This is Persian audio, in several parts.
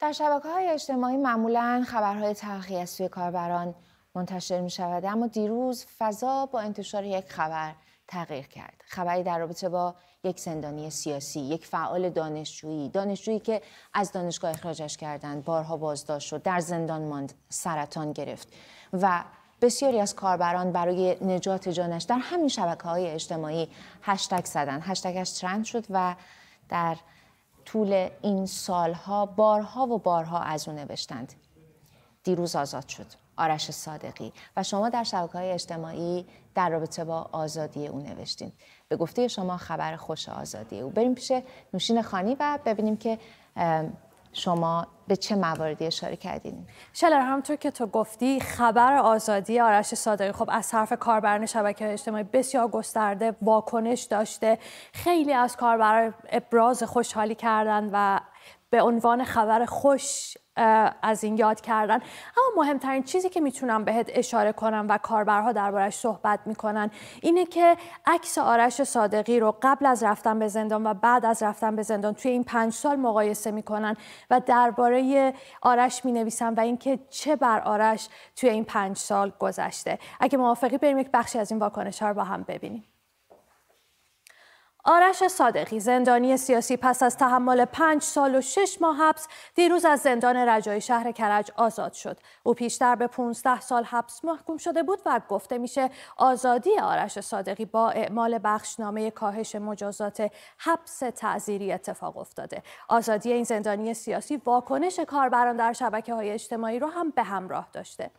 در شبکه های اجتماعی معمولا خبرهای تلخی از سوی کاربران منتشر می شود اما دیروز فضا با انتشار یک خبر تغییر کرد خبری در رابطه با یک زندانی سیاسی یک فعال دانشجویی دانشجویی که از دانشگاه اخراجش کردند بارها بازداشت شد در زندان ماند سرطان گرفت و بسیاری از کاربران برای نجات جانش در همین شبکه های اجتماعی هشتگ زدن هشتگش ترند شد و در طول این سالها بارها و بارها از او نوشتند دیروز آزاد شد آرش صادقی و شما در شبکه های اجتماعی در رابطه با آزادی او نوشتین به گفته شما خبر خوش آزادی او بریم پیش نوشین خانی و ببینیم که شما به چه مواردی اشاره کردین؟ شلر همطور که تو گفتی خبر آزادی آرش صادقی خب از طرف کاربران شبکه اجتماعی بسیار گسترده واکنش داشته خیلی از کاربران ابراز خوشحالی کردن و به عنوان خبر خوش از این یاد کردن اما مهمترین چیزی که میتونم بهت اشاره کنم و کاربرها دربارش صحبت میکنن اینه که عکس آرش صادقی رو قبل از رفتن به زندان و بعد از رفتن به زندان توی این پنج سال مقایسه میکنن و درباره آرش مینویسن و اینکه چه بر آرش توی این پنج سال گذشته اگه موافقی بریم یک بخشی از این واکنش ها رو با هم ببینیم آرش صادقی زندانی سیاسی پس از تحمل پنج سال و شش ماه حبس دیروز از زندان رجای شهر کرج آزاد شد او پیشتر به 15 سال حبس محکوم شده بود و گفته میشه آزادی آرش صادقی با اعمال بخشنامه کاهش مجازات حبس تعذیری اتفاق افتاده آزادی این زندانی سیاسی واکنش کاربران در شبکه های اجتماعی رو هم به همراه داشته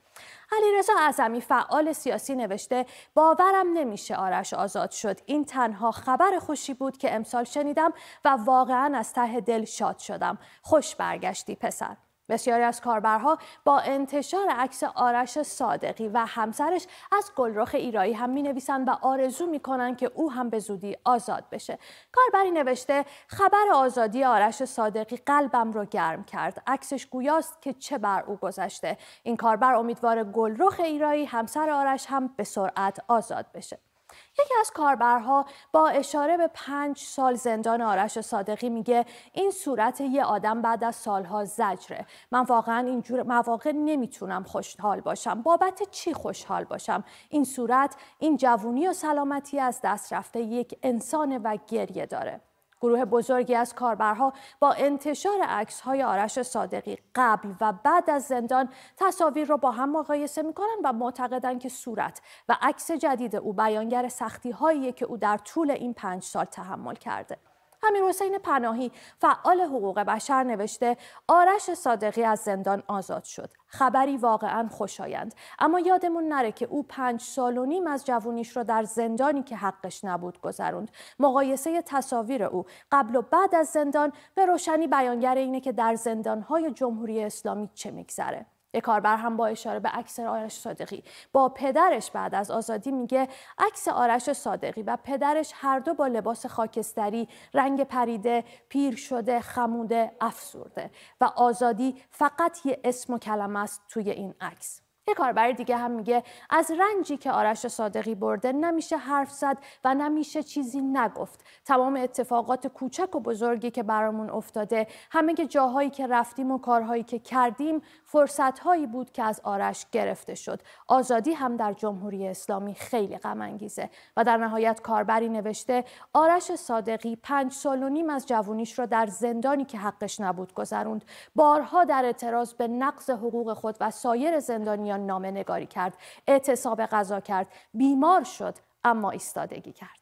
علیرضا اعظمی فعال سیاسی نوشته باورم نمیشه آرش آزاد شد این تنها خبر خود خوشی بود که امسال شنیدم و واقعا از ته دل شاد شدم خوش برگشتی پسر بسیاری از کاربرها با انتشار عکس آرش صادقی و همسرش از گلرخ ایرایی هم می و آرزو می که او هم به زودی آزاد بشه. کاربری نوشته خبر آزادی آرش صادقی قلبم رو گرم کرد. عکسش گویاست که چه بر او گذشته. این کاربر امیدوار گلرخ ایرایی همسر آرش هم به سرعت آزاد بشه. یکی از کاربرها با اشاره به پنج سال زندان آرش صادقی میگه این صورت یه آدم بعد از سالها زجره من واقعا اینجور مواقع نمیتونم خوشحال باشم بابت چی خوشحال باشم این صورت این جوونی و سلامتی از دست رفته یک انسان و گریه داره گروه بزرگی از کاربرها با انتشار های آرش صادقی قبل و بعد از زندان تصاویر را با هم مقایسه میکنند و معتقدند که صورت و عکس جدید او بیانگر هایی که او در طول این پنج سال تحمل کرده امیر حسین پناهی فعال حقوق بشر نوشته آرش صادقی از زندان آزاد شد خبری واقعا خوشایند اما یادمون نره که او پنج سال و نیم از جوونیش رو در زندانی که حقش نبود گذروند مقایسه تصاویر او قبل و بعد از زندان به روشنی بیانگر اینه که در زندانهای جمهوری اسلامی چه میگذره یک کاربر هم با اشاره به عکس آرش صادقی با پدرش بعد از آزادی میگه عکس آرش صادقی و پدرش هر دو با لباس خاکستری رنگ پریده پیر شده خموده افسورده و آزادی فقط یه اسم و کلمه است توی این عکس یه کاربر دیگه هم میگه از رنجی که آرش صادقی برده نمیشه حرف زد و نمیشه چیزی نگفت تمام اتفاقات کوچک و بزرگی که برامون افتاده همه که جاهایی که رفتیم و کارهایی که کردیم فرصتهایی بود که از آرش گرفته شد آزادی هم در جمهوری اسلامی خیلی غم انگیزه و در نهایت کاربری نوشته آرش صادقی پنج سال و نیم از جوونیش را در زندانی که حقش نبود گذروند بارها در اعتراض به نقض حقوق خود و سایر زندانی میان نامه نگاری کرد اعتصاب غذا کرد بیمار شد اما ایستادگی کرد